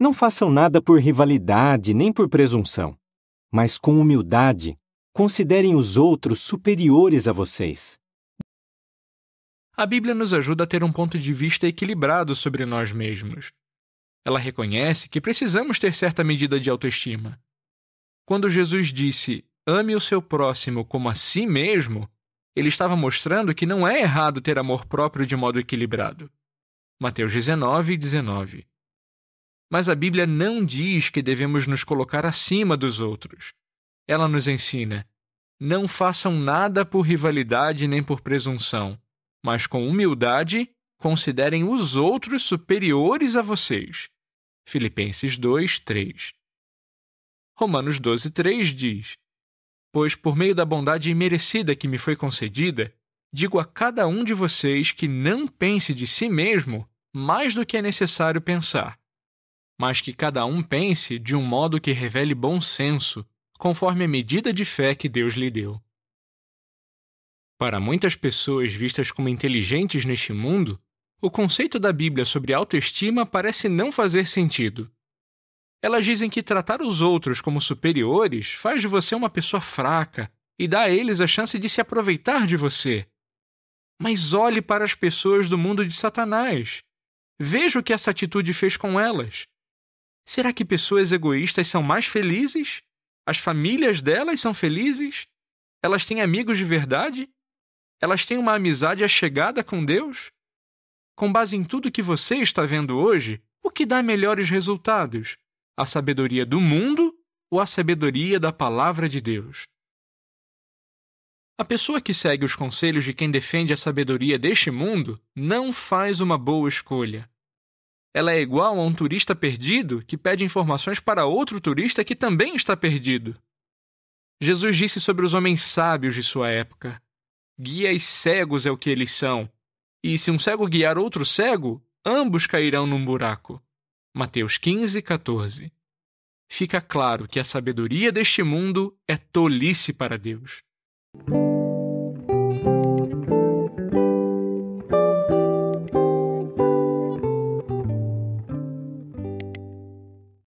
Não façam nada por rivalidade nem por presunção, mas com humildade, considerem os outros superiores a vocês. A Bíblia nos ajuda a ter um ponto de vista equilibrado sobre nós mesmos. Ela reconhece que precisamos ter certa medida de autoestima. Quando Jesus disse: "Ame o seu próximo como a si mesmo", ele estava mostrando que não é errado ter amor próprio de modo equilibrado. Mateus 19, 19. Mas a Bíblia não diz que devemos nos colocar acima dos outros. Ela nos ensina: não façam nada por rivalidade nem por presunção, mas com humildade considerem os outros superiores a vocês. Filipenses 2, 3. Romanos 12, 3 diz: Pois por meio da bondade imerecida que me foi concedida, digo a cada um de vocês que não pense de si mesmo mais do que é necessário pensar, mas que cada um pense de um modo que revele bom senso, conforme a medida de fé que Deus lhe deu. Para muitas pessoas vistas como inteligentes neste mundo, o conceito da Bíblia sobre autoestima parece não fazer sentido. Elas dizem que tratar os outros como superiores faz de você uma pessoa fraca e dá a eles a chance de se aproveitar de você. Mas olhe para as pessoas do mundo de Satanás. Veja o que essa atitude fez com elas. Será que pessoas egoístas são mais felizes? As famílias delas são felizes? Elas têm amigos de verdade? Elas têm uma amizade achegada com Deus? Com base em tudo que você está vendo hoje, o que dá melhores resultados? A sabedoria do mundo ou a sabedoria da palavra de Deus? A pessoa que segue os conselhos de quem defende a sabedoria deste mundo não faz uma boa escolha ela é igual a um turista perdido que pede informações para outro turista que também está perdido. Jesus disse sobre os homens sábios de sua época: Guias cegos é o que eles são, e se um cego guiar outro cego, ambos cairão num buraco. Mateus 15, 14. Fica claro que a sabedoria deste mundo é tolice para Deus.